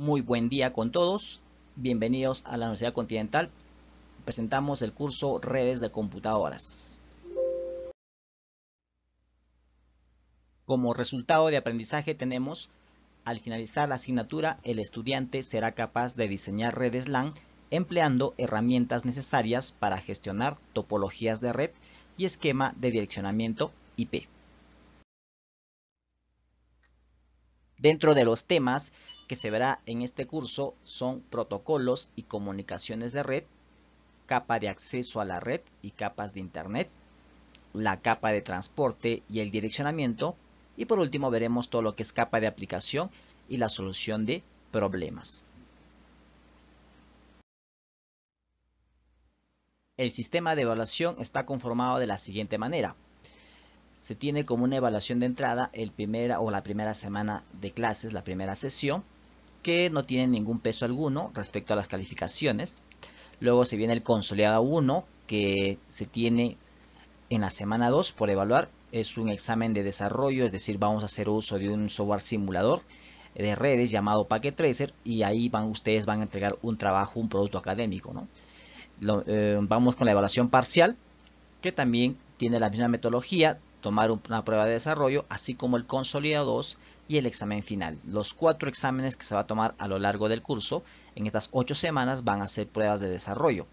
Muy buen día con todos. Bienvenidos a la Universidad Continental. Presentamos el curso Redes de Computadoras. Como resultado de aprendizaje tenemos, al finalizar la asignatura, el estudiante será capaz de diseñar redes LAN empleando herramientas necesarias para gestionar topologías de red y esquema de direccionamiento IP. Dentro de los temas que se verá en este curso son protocolos y comunicaciones de red, capa de acceso a la red y capas de Internet, la capa de transporte y el direccionamiento, y por último veremos todo lo que es capa de aplicación y la solución de problemas. El sistema de evaluación está conformado de la siguiente manera. Se tiene como una evaluación de entrada el primera o la primera semana de clases, la primera sesión, que no tienen ningún peso alguno respecto a las calificaciones. Luego se viene el consolidado 1 que se tiene en la semana 2 por evaluar. Es un examen de desarrollo, es decir, vamos a hacer uso de un software simulador de redes llamado Packet Tracer y ahí van, ustedes van a entregar un trabajo, un producto académico. Eh, vamos con la evaluación parcial que también tiene la misma metodología, tomar una prueba de desarrollo, así como el consolidado 2 y el examen final. Los cuatro exámenes que se va a tomar a lo largo del curso, en estas ocho semanas, van a ser pruebas de desarrollo.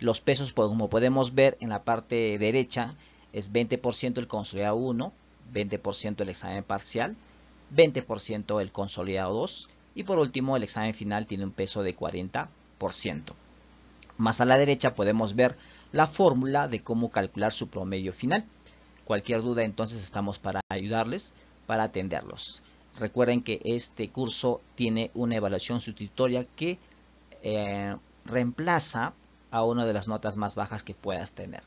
Los pesos, pues, como podemos ver en la parte derecha, es 20% el consolidado 1, 20% el examen parcial, 20% el consolidado 2 y por último el examen final tiene un peso de 40%. Más a la derecha podemos ver la fórmula de cómo calcular su promedio final. Cualquier duda entonces estamos para ayudarles, para atenderlos. Recuerden que este curso tiene una evaluación sustitutoria que eh, reemplaza a una de las notas más bajas que puedas tener.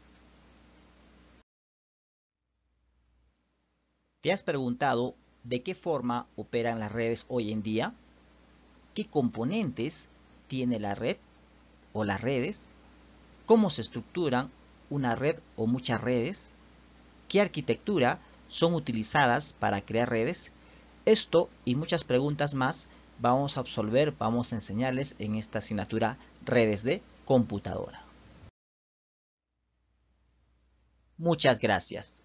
¿Te has preguntado de qué forma operan las redes hoy en día? ¿Qué componentes tiene la red o las redes? ¿Cómo se estructuran una red o muchas redes? qué arquitectura son utilizadas para crear redes. Esto y muchas preguntas más vamos a absolver, vamos a enseñarles en esta asignatura Redes de Computadora. Muchas gracias.